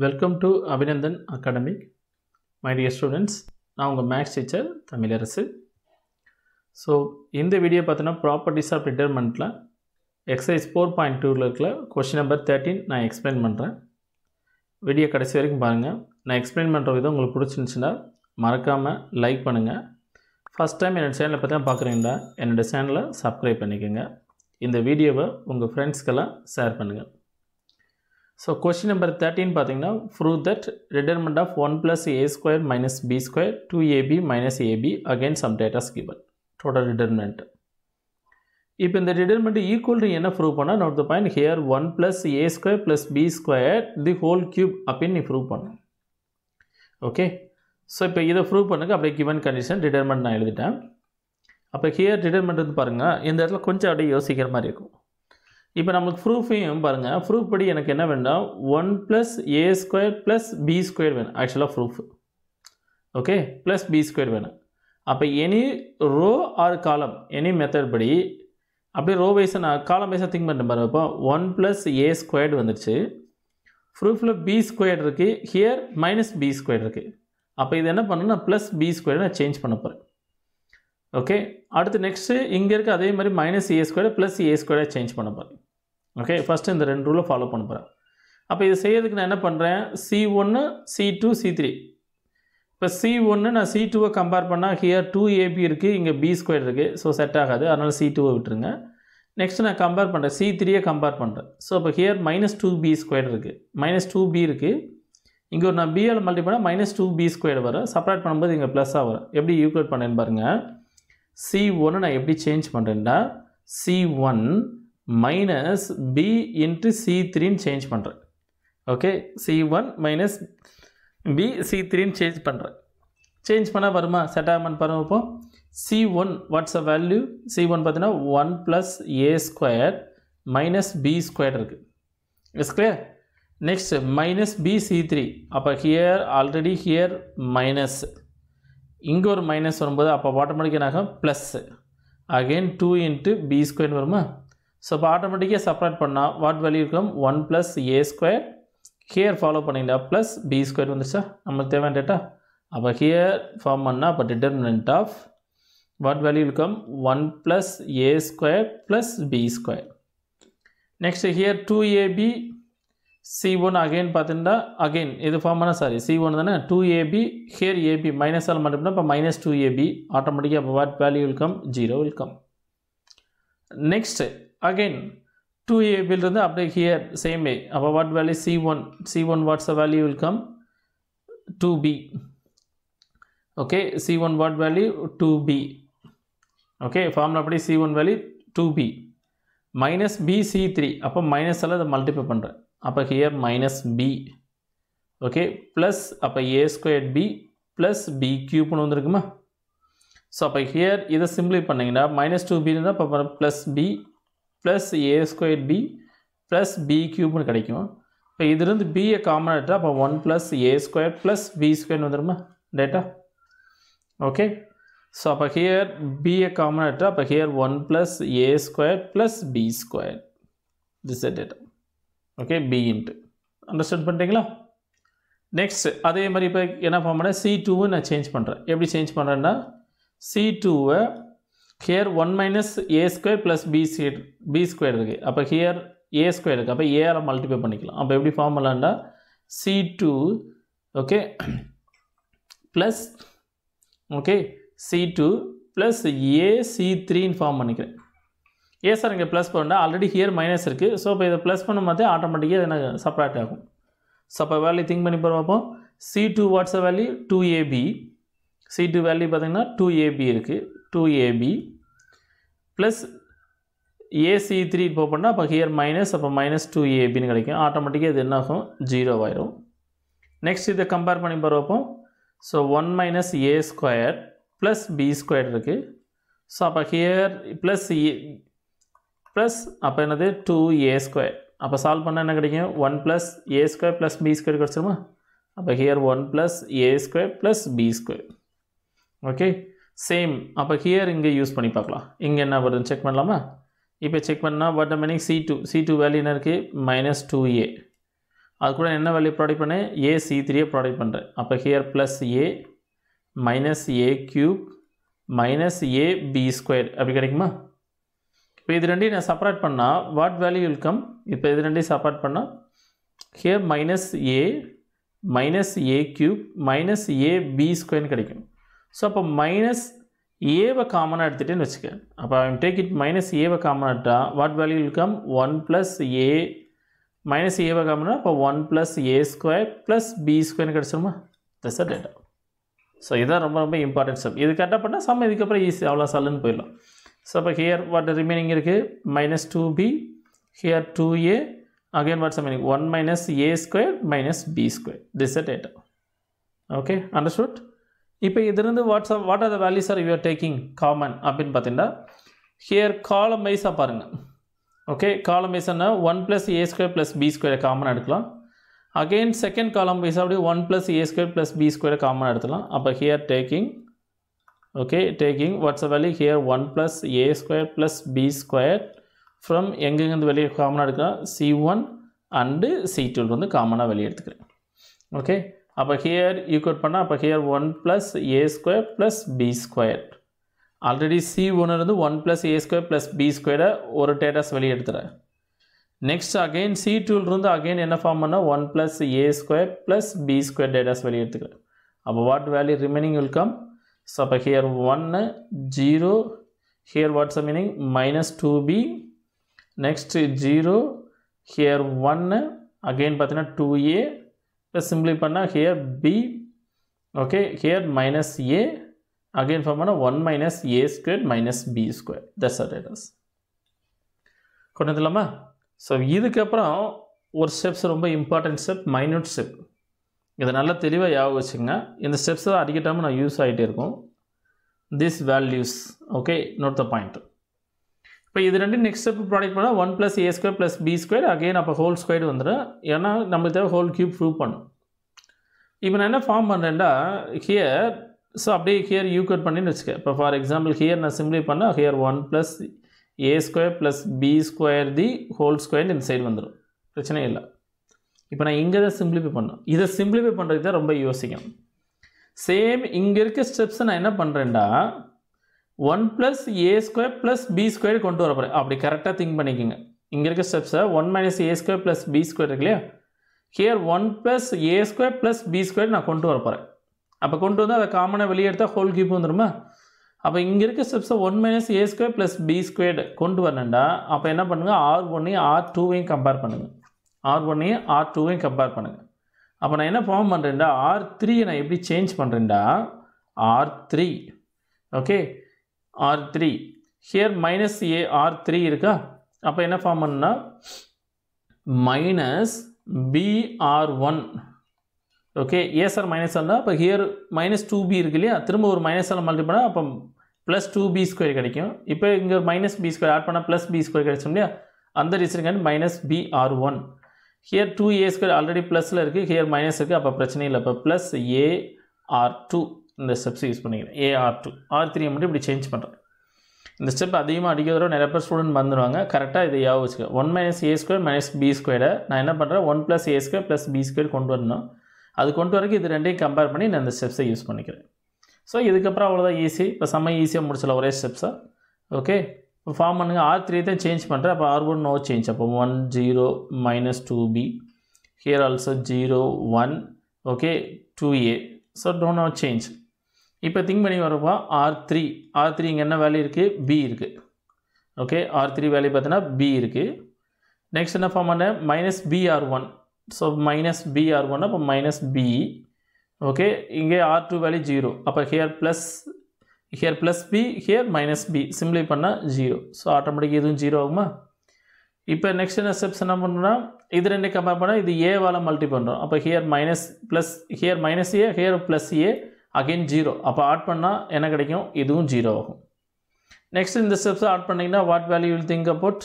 Welcome to Abhinandan academic my dear students நான் உங்கள் maths teacher Tamilarasu so இந்த வீடியோ பார்த்தோன்னா ப்ராப்பர்ட்டிஸ் ஆஃப் டிட்டர்மெண்ட்டில் எக்ஸசைஸ் ஃபோர் பாயிண்ட் டூவில் இருக்கிற கொஷின் நம்பர் தேர்ட்டின் நான் எக்ஸ்பிளைன் பண்ணுறேன் வீடியோ கடைசி வரைக்கும் பாருங்கள் நான் எக்ஸ்பிளைன் பண்ணுற விதம் உங்களுக்கு பிடிச்சிருந்துச்சுன்னா மறக்காமல் லைக் பண்ணுங்கள் ஃபஸ்ட் டைம் என்னோடய சேனலை தான் பார்க்குறீங்களா என்னோடய சேனலை சப்ஸ்கிரைப் பண்ணிக்கோங்க இந்த வீடியோவை உங்கள் ஃப்ரெண்ட்ஸ்க்கெல்லாம் ஷேர் பண்ணுங்கள் ஸோ கொஸ்டின் நம்பர் தேர்ட்டின் பார்த்தீங்கன்னா prove that determinant of one plus a square minus b square two a b minus a b again some datas given total determinant இப்போ இந்த ரிட்டர்மெண்ட் ஈக்குவல் டு என்ன ப்ரூவ் பண்ணால் note the point here one plus a square plus b square the whole cube அப்படின்னு நீ prove பண்ண okay so இப்போ இதை prove பண்ணுங்க அப்படியே கிவன் கண்டிஷன் ரிட்டர்மெண்ட் நான் எழுதிட்டேன் அப்போ ஹியர் ரிட்டர்மெண்ட் வந்து பாருங்கள் இந்த இடத்துல கொஞ்சம் அப்படியே யோசிக்கிற மாதிரி இருக்கும் இப்போ நமக்கு ப்ரூஃபையும் பாருங்கள் ப்ரூஃப் படி எனக்கு என்ன வேண்டாம் one plus a square plus b square வேணும் ஆக்சுவலாக proof okay plus b square வேணும் அப்போ any row or column any method படி அப்படியே ரோ வைஸை நான் காலம் வைஸாக திங்க் பண்ணுறேன் பாருங்க இப்போ ஒன் ப்ளஸ் ஏ ஸ்கொயர்டு வந்துருச்சு ப்ரூஃபில் பி ஸ்கொயர் இருக்குது ஹியர் மைனஸ் பி ஸ்கொயர் இருக்குது அப்போ இது என்ன பண்ணுன்னா ப்ளஸ் பி ஸ்கொயர் நான் சேஞ்ச் பண்ண போகிறேன் ஓகே அடுத்து நெக்ஸ்ட்டு இங்கே இருக்க அதே மாதிரி minus a square plus a ஸ்கொயராக சேஞ்ச் பண்ண போகிறேன் ஓகே ஃபஸ்ட்டு இந்த ரெண்டு ரூலை ஃபாலோ பண்ண போகிறேன் அப்போ இது செய்யறதுக்கு நான் என்ன பண்ணுறேன் சி ஒன்று சி டூ சி த்ரீ இப்போ சி ஒன்று நான் சி டூவை கம்பேர் பண்ணால் ஹியர் டூ ஏபி இருக்குது இங்கே பி ஸ்கொயர் இருக்குது ஸோ செட் ஆகாது அதனால் சி டூவை விட்டுருங்க நெக்ஸ்ட் நான் கம்பேர் பண்ணுறேன் சி த்ரீயை கம்பேர் பண்ணுறேன் ஸோ இப்போ here minus two b square இருக்குது மைனஸ் டூ பி இருக்குது இங்கே ஒரு நான் பிஎல் மல்டி பண்ணால் மைனஸ் டூ பி ஸ்கொயர் வரும் செப்பரேட் பண்ணும்போது இங்கே ப்ளஸ்ஸாக வரும் எப்படி யூக்லேட் பண்ணேன்னு பாருங்கள் சி ஒன்று நான் எப்படி சேஞ்ச் பண்ணுறேன்னா C one minus b into C த்ரீன்னு சேஞ்ச் பண்ணுறேன் okay C one minus b C த்ரீன்னு சேஞ்ச் பண்ணுறேன் சேஞ்ச் பண்ணால் வருமா செட் ஆகாமல் பாருங்கள் இப்போ C one what's a value C one பார்த்தீங்கன்னா one plus a square minus b square இருக்குது is clear next minus b C three அப்போ ஹியர் ஆல்ரெடி ஹியர் மைனஸ் இங்கே ஒரு மைனஸ் வரும்போது அப்போ ஆட்டோமேட்டிக்காக plus again two into b ஸ்கொயர்னு வருமா ஸோ அப்போ ஆட்டோமேட்டிக்காக செப்பரேட் பண்ணால் வாட் வேல்யூ இருக்கும் one plus a square here follow பண்ணிங்களா ப்ளஸ் பி ஸ்கொயர் வந்துச்சா நம்மளுக்கு தேவையான டேட்டா அப்போ ஹியர் ஃபார்ம் பண்ணால் அப்போ டிட்டர்மினன்ட் ஆஃப் வாட் வேல்யூ இருக்கும் one plus a square plus b square next here two AB C one again பார்த்துட்டா அகெயின் இது ஃபார்மான சாரி சி ஒன் தானே two a b here a b minus all மட்டும்னா இப்போ மைனஸ் டூ ஏபி ஆட்டோமேட்டிக்காக அப்போ what value will come zero will come next again two ஏபிலிருந்து அப்படியே ஹியர் சேம் ஏ அப்போ what value C one C one what's the value will come two b okay C one what value two b okay formula அப்படி C one value two b minus b C three அப்போ மைனஸால் அதை multiply பண்ணுறேன் அப்போ here minus b okay plus அப்போ a square b plus b கியூப்னு வந்துருக்குமா so அப்போ ஹியர் இதை சிம்பிளை பண்ணிங்கன்னா மைனஸ் டூ பி இருந்தால் அப்போ plus b plus a square b plus b கியூப்னு கிடைக்கும் இப்போ இதுலேருந்து பியை காமன் எடுத்தால் அப்போ one plus a square plus b ஸ்கொயர்னு வந்துடுமா டேட்டா ஓகே ஸோ அப்போ ஹியர் பியை காமன் எடுத்தால் அப்போ here one plus a square plus b square this data okay b into understand பண்ணிட்டீங்களா நெக்ஸ்ட் அதே மாதிரி இப்போ என்ன ஃபார்ம் பண்ணேன் சி டூவை நான் சேஞ்ச் பண்ணுறேன் எப்படி சேஞ்ச் பண்ணுறேன்னா சி டூவை here one minus a square plus b C b square இருக்குது அப்போ ஹியர் ஏ ஸ்கொயர் இருக்குது அப்போ ஏஆர் மல்டிப்ளை பண்ணிக்கலாம் அப்போ எப்படி ஃபார்ம் பண்ணலாம்டா C two okay plus okay C two plus AC த்ரீன்னு ஃபார்ம் பண்ணிக்கிறேன் ஏ சார் இங்கே ப்ளஸ் பண்ணால் ஆல்ரெடி ஹியர் மைனஸ் இருக்குது ஸோ இப்போ இதை ப்ளஸ் பண்ணும் போது ஆட்டோமேட்டிக்காக எனக்கு சப்ராக்ட் ஆகும் ஸோ அப்போ வேல்யூ திங்க் பண்ணி பார்ப்போம் C two what's value two AB C two value பார்த்தீங்கன்னா டூ ஏபி இருக்குது two AB plus AC three இப்போ பண்ணால் அப்போ ஹியர் மைனஸ் அப்போ மைனஸ் டூ ஏபின்னு கிடைக்கும் ஆட்டோமேட்டிக்காக இது என்ன ஆகும் ஜீரோ ஆயிரும் நெக்ஸ்ட் இதை கம்பேர் பண்ணி பார்ப்போம் so one minus a square plus b square இருக்குது ஸோ அப்போ ஹியர் ப்ளஸ் ப்ளஸ் அப்போ என்னது டூ ஏ ஸ்கொயர் அப்போ சால்வ் பண்ணால் என்ன கிடைக்கும் one plus a square plus b square கிடச்சிருமா அப்போ here one plus a square plus b square okay same அப்போ ஹியர் இங்கே யூஸ் பண்ணி பார்க்கலாம் இங்கே என்ன வருதுன்னு செக் பண்ணலாமா இப்போ செக் பண்ணால் what meaning C two C two value என்ன இருக்குது மைனஸ் டூ ஏ அது கூட என்ன வேல்யூ ப்ராடக்ட் பண்ணேன் ஏ சி த்ரீயே ப்ராடக்ட் பண்ணுறேன் அப்போ here plus a minus a cube minus a b square அப்படி கிடைக்குமா இப்போ இது ரெண்டையும் நான் செப்பரேட் பண்ணால் வாட் வேல்யூ வில் கம் இப்போ இது ரெண்டையும் செப்பரேட் பண்ணால் here minus a minus a cube minus a b ஸ்கொயர்னு கிடைக்கும் ஸோ அப்போ மைனஸ் ஏவை காமனாக எடுத்துகிட்டேன்னு வச்சுக்கேன் அப்போ ஐம் டேக் இட் மைனஸ் ஏவை காமனாக எடுத்தால் what value will come one plus a minus ஏவை காமனாக இப்போ one plus a square plus b ஸ்கொயர்னு கிடச்சிருமா தட்ஸ் டேட்டா ஸோ இதுதான் ரொம்ப ரொம்ப இம்பார்ட்டன்ட் சம் இது கரெக்டாக பண்ணால் சம் இதுக்கப்புறம் ஈஸி அவ்வளோ சல்லுன்னு போயிடலாம் So here what the remaining here minus 2b here 2a again what's remaining 1 minus a square minus b square this is the data okay understood இப்போ இதிலிருந்து what's what are the values are you're taking common அப்படின்னு பார்த்தீங்கன்னா here column வைஸாக பாருங்கள் okay column வைஸ்னா one plus a square plus b ஸ்கொயரை common எடுக்கலாம் again second column wise அப்படியே one plus a square plus b ஸ்கொயரை காமன் எடுத்துக்கலாம் அப்போ here taking okay taking what's the value here 1 plus a square plus b square from எங்கெங்கேருந்து வெளியே காமனாக இருக்குன்னா சி ஒன் அண்டு சி வந்து காமனாக வெளியே எடுத்துக்கிறேன் ஓகே அப்போ ஹியர் ஈக்குவட் பண்ணால் அப்போ here one plus a square plus b square already C இருந்து one plus a square plus b square ஒரு டேட்டாஸ் வெளியே எடுத்துகிறேன் நெக்ஸ்ட் again சி இருந்து again என்ன ஃபார்ம் பண்ணால் one plus a square plus b square datas வெளியே எடுத்துக்கிறேன் அப்போ what value remaining will come So here 1, 0, here what's the meaning? Minus 2b, next 0, here 1, again pathina 2a, plus simply panna here b, okay, here minus a, again for 1 minus a squared minus b squared, that's what it is. கொண்டதில்லாமா so இதுக்கப்புறம் ஒரு steps ரொம்ப important step, minute step இதை நல்லா தெளிவாக ஞாபகம் வச்சுங்க இந்த ஸ்டெப்ஸ் தான் அடிக்கட்டாமல் நான் யூஸ் ஆகிட்டே இருக்கும் this values okay note the point இப்போ இது ரெண்டு நெக்ஸ்ட் ஸ்டெப் ப்ராடக்ட் பண்ணால் one plus a square plus b square again அப்போ ஹோல் ஸ்கொயர் வந்துடும் ஏன்னா நம்மளுக்கு தேவை ஹோல் கியூப் ப்ரூவ் பண்ணும் இப்போ நான் என்ன ஃபார்ம் பண்ணுறேன்டா ஹியர் ஸோ அப்படியே ஹியர் யூ கட் பண்ணின்னு வச்சுக்க இப்போ ஃபார் எக்ஸாம்பிள் ஹியர் நான் சிம்பிளி பண்ணால் here one plus a square plus b square the whole square இந்த சைடு வந்துடும் பிரச்சனையே இல்லை இப்போ நான் இங்கே தான் சிம்பிளிஃபை பண்ணேன் இதை சிம்பிளிஃபை பண்ணுறதுக்கு தான் ரொம்ப யோசிக்கும் சேம் இங்கே இருக்க ஸ்டெப்ஸை நான் என்ன பண்ணுறேன்டா one plus a square plus b square கொண்டு வர போகிறேன் அப்படி கரெக்டாக திங்க் பண்ணிக்கோங்க இங்கே இருக்க ஸ்டெப்ஸை one minus a square plus b square இருக்கு இல்லையா here one plus a square plus b square நான் கொண்டு வர போகிறேன் அப்போ கொண்டு வந்து அதை காமனாக வெளியே எடுத்தால் ஹோல் கீப் வந்துடுமா அப்போ இங்கே இருக்க ஸ்டெப்ஸை one minus a square plus b squared கொண்டு வரணுண்டா அப்போ என்ன பண்ணுங்கள் ஆர் ஒன்னையும் ஆர் டூவையும் கம்பேர் பண்ணுங்கள் ஆர் ஒன்னையும் ஆர் டூவையும் கம்பேர் பண்ணுங்கள் அப்போ நான் என்ன ஃபார்ம் பண்ணுறேன்டா ஆர் த்ரீயை நான் எப்படி சேஞ்ச் பண்ணுறேன்டா R three okay R three here minus a R three இருக்கா அப்போ என்ன ஃபார்ம் பண்ணுன்னா minus b R one okay a sir minus ஒன்னா அப்போ ஹியர் மைனஸ் டூ பி இருக்கு இல்லையா திரும்ப ஒரு மைனஸால் மல்டி பண்ணால் அப்போ ப்ளஸ் டூ பி ஸ்கொயர் கிடைக்கும் இப்போ இங்கே ஒரு மைனஸ் பி ஸ்கொயர் ஆட் பண்ணால் ப்ளஸ் பி ஸ்கொயர் கிடைச்சோம் இல்லையா அந்த கண்டு minus b R one here two a square already ப்ளஸில் இருக்குது ஹியர் மைனஸ் இருக்குது அப்போ பிரச்சனை இல்லை அப்போ ப்ளஸ் ஏ ஆர் டூ இந்த ஸ்டெப்ஸ் யூஸ் பண்ணிக்கிறேன் a R two R three மட்டும் இப்படி சேஞ்ச் பண்ணுறேன் இந்த ஸ்டெப் அதிகமாக அடிக்கிறதோ நிறைய பேர் ஸ்டூடெண்ட் வந்துடுவாங்க கரெக்டாக இதை யாவும் வச்சுக்க one minus a square minus b ஸ்கொயரை நான் என்ன பண்ணுறேன் one plus a square plus b square கொண்டு வரணும் அது கொண்டு வரைக்கும் இது ரெண்டையும் கம்பேர் பண்ணி நான் இந்த ஸ்டெப்ஸை யூஸ் பண்ணிக்கிறேன் ஸோ இதுக்கப்புறம் அவ்வளோதான் ஈஸி இப்போ செம்ம ஈஸியாக முடிச்சல ஒரே ஸ்டெப்ஸாக ஓகே இப்போ ஃபார்ம் பண்ணுங்கள் ஆர் த்ரீ தான் சேஞ்ச் பண்ணுறேன் அப்போ ஆர் ஒன் நோ சேஞ்ச் அப்போ one zero minus two b here also zero one okay two a so don't no change இப்போ திங்க் பண்ணி வரப்போ ஆர் த்ரீ ஆர் த்ரீ இங்கே என்ன வேல்யூ இருக்குது பி இருக்குது ஓகே ஆர் த்ரீ வேல்யூ பார்த்தீங்கன்னா b இருக்குது நெக்ஸ்ட் என்ன ஃபார்ம் பண்ணேன் minus b R one so minus b R one அப்போ மைனஸ் பி ஓகே இங்கே ஆர் டூ வேல்யூ ஜீரோ அப்போ here plus here plus b here minus b simplify பண்ணால் zero so automatic இதுவும் zero ஆகுமா இப்போ நெக்ஸ்ட் என்ன ஸ்டெப்ஸ் என்ன பண்ணுறோம்னா இது ரெண்டு கம்பேர் பண்ணால் இது ஏவால் மல்டி பண்ணுறோம் அப்போ here minus plus here minus a here plus a again zero அப்போ ஆட் பண்ணால் என்ன கிடைக்கும் இதுவும் ஜீரோ ஆகும் நெக்ஸ்ட் இந்த ஸ்டெப்ஸ் ஆட் பண்ணிங்கன்னா what value will think about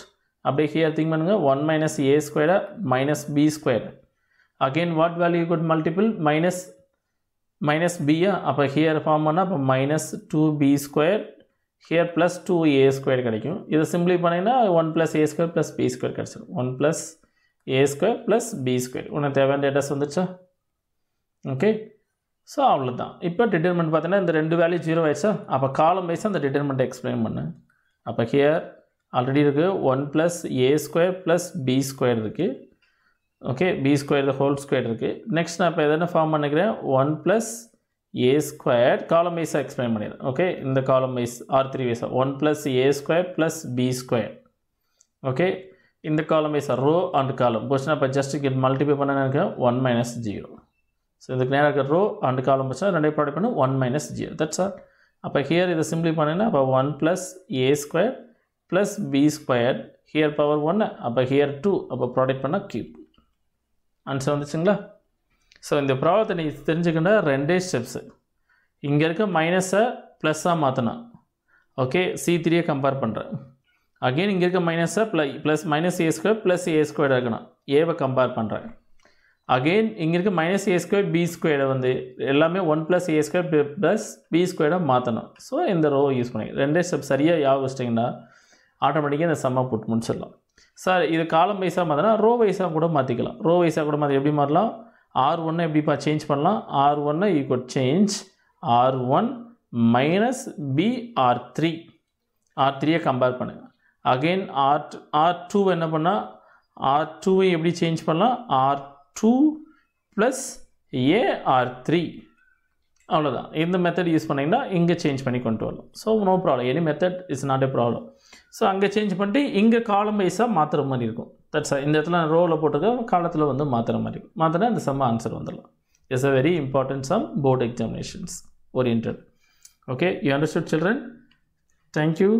அப்படியே ஹியர் திங்க் பண்ணுங்கள் one minus a square minus b square again what value good multiple minus minus b அப்போ here ஃபார்ம் பண்ணால் அப்போ minus two b square here plus two a square கிடைக்கும் இதை simply plus one square a square plus b square plus one plus a square plus b square உனக்கு தேவையான okay so okay so determinant இப்போ இந்த ரெண்டு value zero வைச்ச அப்போ காலம் வைச்ச அந்த determinant explain பண்ணு அப்போ ஹியர் ஆல்ரெடி இருக்குது one plus a square plus b square இருக்குது okay b square whole square இருக்குது நெக்ஸ்ட் நான் இப்போ எதனா ஃபார்ம் பண்ணிக்கிறேன் ஒன் ப்ளஸ் ஏ ஸ்கொயர் காலம் வைஸாக எக்ஸ்பிளைன் பண்ணிடுறேன் ஓகே இந்த காலம் வைஸ் ஆர் த்ரீ வைஸாக one plus a square plus b square okay இந்த காலம் வைஸாக ரோ அண்ட் காலம் கொஸ்டின் அப்போ ஜஸ்ட் இங்கே மல்டிபை பண்ண நினைக்கிறேன் ஒன் மைனஸ் ஜீரோ ஸோ இதுக்கு நேராக இருக்கிற ரோ அண்ட் காலம் வச்சுன்னா ரெண்டே ப்ராடக்ட் பண்ணி one minus zero that's R அப்போ ஹியர் இதை சிம்பிளி பண்ணினா அப்போ one plus a square plus b square here power ஒன்று அப்போ ஹியர் டூ அப்போ ப்ராடக்ட் பண்ணால் கியூப் ஆன்சர் வந்துச்சுங்களா ஸோ இந்த ப்ராப்ளத்தை நீங்கள் தெரிஞ்சுக்கிட்ட ரெண்டே ஸ்டெப்ஸு இங்கே இருக்க மைனஸை ப்ளஸ்ஸாக மாற்றணும் ஓகே சி த்ரீயை கம்பேர் பண்ணுறேன் அகெயின் இங்கே இருக்க மைனஸை ப்ள plus minus a square plus a square இருக்கணும் ஏவை கம்பேர் பண்ணுறேன் அகெயின் இங்கே இருக்க மைனஸ் ஏ ஸ்கொயர் பி ஸ்கொயரை வந்து எல்லாமே one plus a square plus b ஸ்கொயரை மாற்றணும் ஸோ இந்த ரோ யூஸ் பண்ணி ரெண்டே ஸ்டெப் சரியாக யாபகம் வச்சிட்டிங்கன்னா ஆட்டோமேட்டிக்காக இந்த சம்மா போட்டு முடிச்சிடலாம் சார் இது காலம் வைஸாக மாற்றினா ரோ வைஸாக கூட மாற்றிக்கலாம் ரோ வைஸாக கூட மாற்றி எப்படி மாறலாம் ஆர் ஒன்னை எப்படிப்பா சேஞ்ச் பண்ணலாம் ஆர் ஒன்னை equal change R one minus b R three R த்ரீயை கம்பேர் பண்ணுங்கள் அகெயின் ஆர் ஆர் டூ என்ன பண்ணால் ஆர் டூவை எப்படி சேஞ்ச் பண்ணலாம் R two plus a R three அவ்வளோதான் இந்த மெத்தட் யூஸ் பண்ணிங்கன்னா இங்கே சேஞ்ச் பண்ணி கொண்டு வரலாம் so no problem any method is not a problem so அங்கே சேஞ்ச் பண்ணிட்டு இங்கே காலம் வைஸாக மாற்றுற மாதிரி இருக்கும் தட்ஸ் இந்த இடத்துல ரோவில் போட்டுக்க காலத்தில் வந்து மாற்றுற மாதிரி இருக்கும் மாத்திரம் இந்த சம்ம ஆன்சர் வந்துடலாம் it's a very important sum board examinations oriented okay you understood children thank you